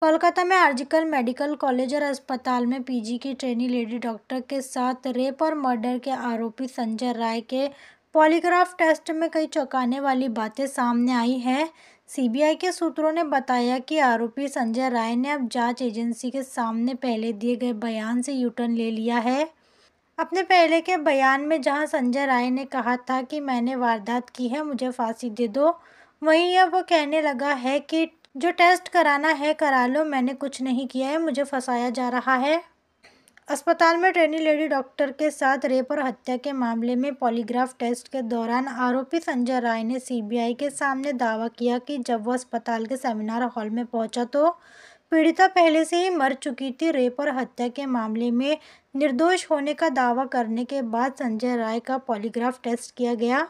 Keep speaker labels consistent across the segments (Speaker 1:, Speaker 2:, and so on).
Speaker 1: कोलकाता में आर्जिकल medical college और अस्पताल में पीजी की ट्रेनी लेडी डॉक्टर के साथ रेप और मर्डर के आरोपी संजय राय के पॉलीग्राफ टेस्ट में कई चौंकाने वाली बातें सामने आई है सीबीआई के सूत्रों ने बताया कि आरोपी संजय राय ने अब जांच एजेंसी के सामने पहले दिए गए बयान से यूटर्न ले लिया है अपने पहले के बयान में जहां संजय राय ने कहा था कि मैंने वारदात की है मुझे फांसी दे दो वहीं अब वो कहने लगा है कि जो टेस्ट कराना है करा लो मैंने कुछ नहीं किया है मुझे फंसाया जा रहा है अस्पताल में ट्रेनी लेडी डॉक्टर के साथ रेप और हत्या के मामले में पॉलीग्राफ टेस्ट के दौरान आरोपी संजय राय ने सीबीआई के सामने दावा किया कि जब वह अस्पताल के सेमिनार हॉल में पहुंचा तो पीड़िता पहले से ही मर चुकी थी रेप और हत्या के मामले में निर्दोष होने का दावा करने के बाद संजय राय का पॉलीग्राफ टेस्ट किया गया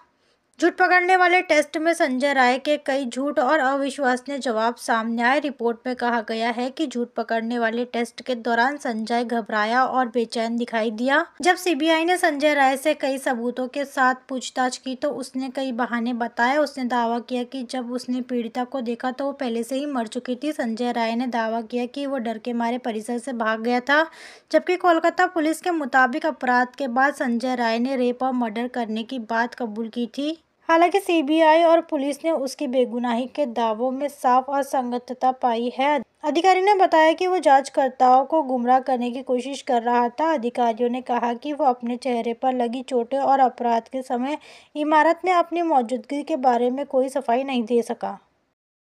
Speaker 1: झूठ पकड़ने वाले टेस्ट में संजय राय के कई झूठ और अविश्वसनीय जवाब सामने आए रिपोर्ट में कहा गया है कि झूठ पकड़ने वाले टेस्ट के दौरान संजय घबराया और बेचैन दिखाई दिया जब सीबीआई ने संजय राय से कई सबूतों के साथ पूछताछ की तो उसने कई बहाने बताए उसने दावा किया कि जब उसने पीड़िता को देखा तो वो पहले से ही मर चुकी थी संजय राय ने दावा किया कि वो डर के मारे परिसर से भाग गया था जबकि कोलकाता पुलिस के मुताबिक अपराध के बाद संजय राय ने रेप और मर्डर करने की बात कबूल की थी हालांकि सीबीआई और पुलिस ने उसकी बेगुनाही के दावों में साफ असंगतता पाई है अधिकारी ने बताया कि वो जांचकर्ताओं को गुमराह करने की कोशिश कर रहा था अधिकारियों ने कहा कि वो अपने चेहरे पर लगी चोटें और अपराध के समय इमारत में अपनी मौजूदगी के बारे में कोई सफाई नहीं दे सका